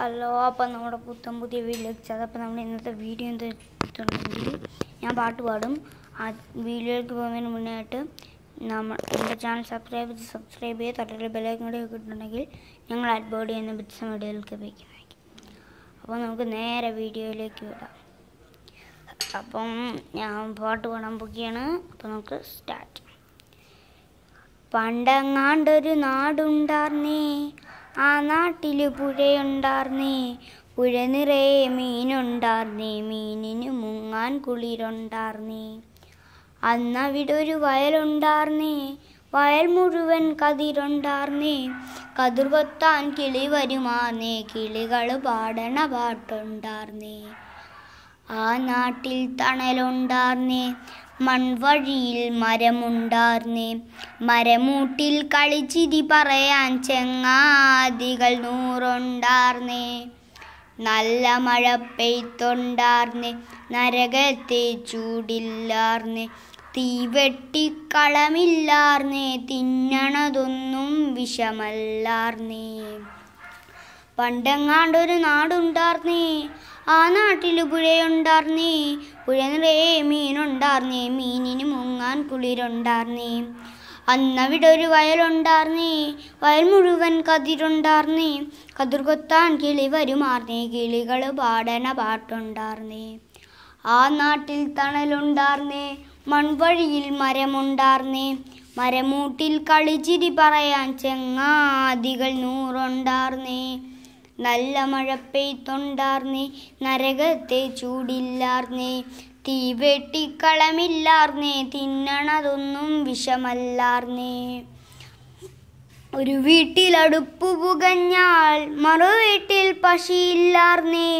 hello അപ്പം നമ്മുടെ പുത്തൻ പുതിയ വീഡിയോ ചെയ്ത് അപ്പം നമ്മുടെ ഇന്നത്തെ വീഡിയോ എന്തെന്നുണ്ടെങ്കിൽ ഞാൻ പാട്ട് പാടും ആ വീഡിയോയിലേക്ക് പോകുന്നതിന് മുന്നായിട്ട് നമ്മൾ എൻ്റെ ചാനൽ സബ്സ്ക്രൈബ് ചെയ്ത് സബ്സ്ക്രൈബ് ചെയ്ത് തട്ടിലെ ബെലൈക്കും കൂടി കിട്ടുന്നുണ്ടെങ്കിൽ ഞങ്ങൾ അഡ്ബോഡ് ചെയ്യുന്ന ബിറ്റ്സ് വീഡിയോയിലേക്ക് വയ്ക്കുന്നതായിരിക്കും അപ്പോൾ നമുക്ക് നേരെ വീഡിയോയിലേക്ക് വിടാം അപ്പം ഞാൻ പാട്ട് പാടാൻ പോകുകയാണ് അപ്പോൾ നമുക്ക് സ്റ്റാർട്ട് പണ്ടങ്ങാണ്ടൊരു നാടുണ്ടാർന്നേ ആ നാട്ടിൽ പുഴയുണ്ടാർന്നേ പുഴ നിറയെ മീനുണ്ടാർന്നേ മീനിന് മുങ്ങാൻ കുളിരുണ്ടാർന്നേ അന്നവിടെ ഒരു വയലുണ്ടാർന്നേ വയൽ മുഴുവൻ കതിരുണ്ടാർന്നേ കതിർ കൊത്താൻ കിളി വരുമാർന്നേ കിളികൾ പാടണ പാട്ടുണ്ടാർന്നേ ആ നാട്ടിൽ തണലുണ്ടാർന്നേ മൺവഴിയിൽ മരമുണ്ടാർന്നേ മരമൂട്ടിൽ കളിച്ചിരി പറയാൻ ചെങ്ങാ ജാതികൾ നൂറുണ്ടാർന്നേ നല്ല മഴ പെയ്ത്തൊണ്ടാർന്നേ നരകത്തെ ചൂടില്ലാർന്നേ തീവെട്ടിക്കളമില്ലാർന്നേ തിന്നണതൊന്നും വിഷമല്ലാർന്നേ പണ്ടെങ്ങാണ്ടൊരു നാടുണ്ടാർന്നേ ആ നാട്ടിൽ പുഴയുണ്ടാർന്നേ പുഴ നിറയെ മീനുണ്ടാർന്നേ മീനിന് മുങ്ങാൻ കുളിരുണ്ടാർന്നേ അന്നവിടെ ഒരു വയലുണ്ടാർന്നേ വയൽ മുഴുവൻ കതിരുണ്ടാർന്നേ കതിർ കൊത്താൻ കിളി വരുമാർന്നേ കിളികൾ പാടന പാട്ടുണ്ടാർന്നേ ആ നാട്ടിൽ തണലുണ്ടാർന്നേ മൺവഴിയിൽ മരമുണ്ടാർന്നേ മരമൂട്ടിൽ കളിച്ചിരി പറയാൻ ചെങ്ങാതികൾ നൂറുണ്ടാർന്നേ നല്ല മഴ പെയ്തൊണ്ടാർന്നേ നരകത്തെ ചൂടില്ലാർന്നേ തീ വെട്ടിക്കളമില്ലാർന്നേ തിന്നണതൊന്നും വിഷമല്ലാർന്നേ ഒരു വീട്ടിൽ അടുപ്പു പുകഞ്ഞാൽ മറു വീട്ടിൽ പശിയില്ലാർന്നേ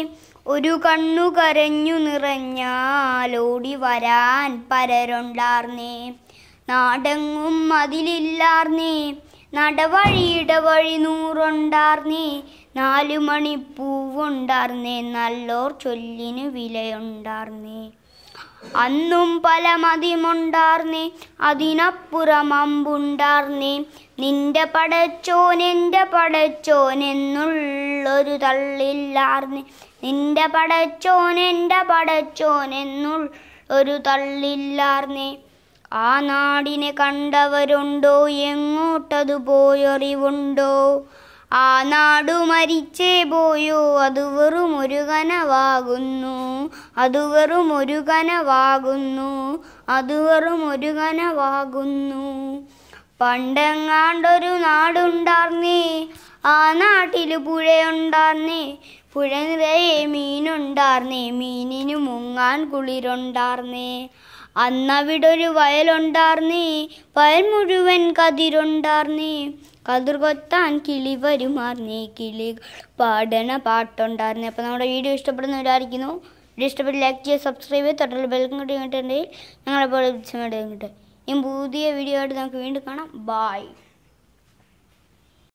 ഒരു കണ്ണു കരഞ്ഞു നിറഞ്ഞാലോടി വരാൻ പരരുണ്ടാർന്നേ നാടെങ്ങും അതിലില്ലാർന്നേ നടവഴിയിടവഴി നൂറുണ്ടാർന്നേ നാലു മണിപ്പൂവുണ്ടാർന്നേ നല്ലോർ ചൊല്ലിന് വിലയുണ്ടാർന്നേ അന്നും പല മതിമുണ്ടാർന്നേ അതിനപ്പുറം അമ്പുണ്ടാർന്നേ നിന്റെ പടച്ചോൻ എൻ്റെ പടച്ചോൻ എന്നുള്ളൊരു തള്ളില്ലാർന്നേ നിന്റെ പടച്ചോൻ എൻ്റെ പടച്ചോൻ എന്നുള്ള ഒരു തള്ളില്ലാർന്നേ ആ നാടിനെ കണ്ടവരുണ്ടോ എങ്ങോട്ടതു പോയൊറിവുണ്ടോ ആ നാടു മരിച്ചേ പോയോ അത് വെറും ഒരു കനവാകുന്നു അത് വെറും ഒരു കനവാകുന്നു അത് വെറും ഒരു കനവാകുന്നു പണ്ടെങ്ങാണ്ടൊരു നാടുണ്ടാർന്നേ ആ നാട്ടിൽ പുഴയുണ്ടാർന്നേ പുഴ നിറയെ മീനുണ്ടാർന്നേ മീനിനു മുങ്ങാൻ കുളിരുണ്ടാർന്നേ അന്നവിടൊരു വയലുണ്ടാർന്നേ വയൽ മുഴുവൻ കതിരുണ്ടാർന്നേ കതിർ കൊത്താൻ കിളി വരുമാർന്നേ കിളി പാടണ പാട്ടുണ്ടായിരുന്നേ അപ്പോൾ നമ്മുടെ വീഡിയോ ഇഷ്ടപ്പെടുന്ന വീഡിയോ ഇഷ്ടപ്പെട്ട് ലൈക്ക് ചെയ്യുക സബ്സ്ക്രൈബ് ചെയ്ത് തൊട്ടുള്ള ബെൽക്കും കിട്ടി കിട്ടുന്നുണ്ടെങ്കിൽ ഞങ്ങളെപ്പോലെ വിളിച്ചു കിട്ടും ഇനി പുതിയ വീഡിയോ ആയിട്ട് നമുക്ക് വീണ്ടും കാണാം ബായ്